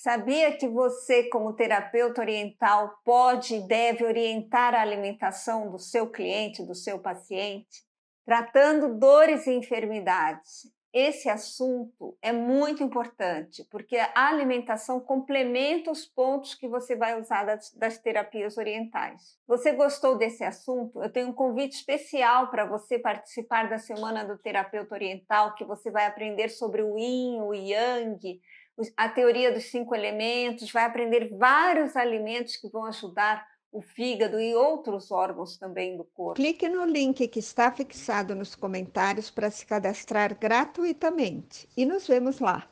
Sabia que você, como terapeuta oriental, pode e deve orientar a alimentação do seu cliente, do seu paciente, tratando dores e enfermidades? Esse assunto é muito importante, porque a alimentação complementa os pontos que você vai usar das, das terapias orientais. Você gostou desse assunto? Eu tenho um convite especial para você participar da Semana do Terapeuta Oriental, que você vai aprender sobre o Yin, o Yang, a teoria dos cinco elementos, vai aprender vários alimentos que vão ajudar o fígado e outros órgãos também do corpo. Clique no link que está fixado nos comentários para se cadastrar gratuitamente e nos vemos lá.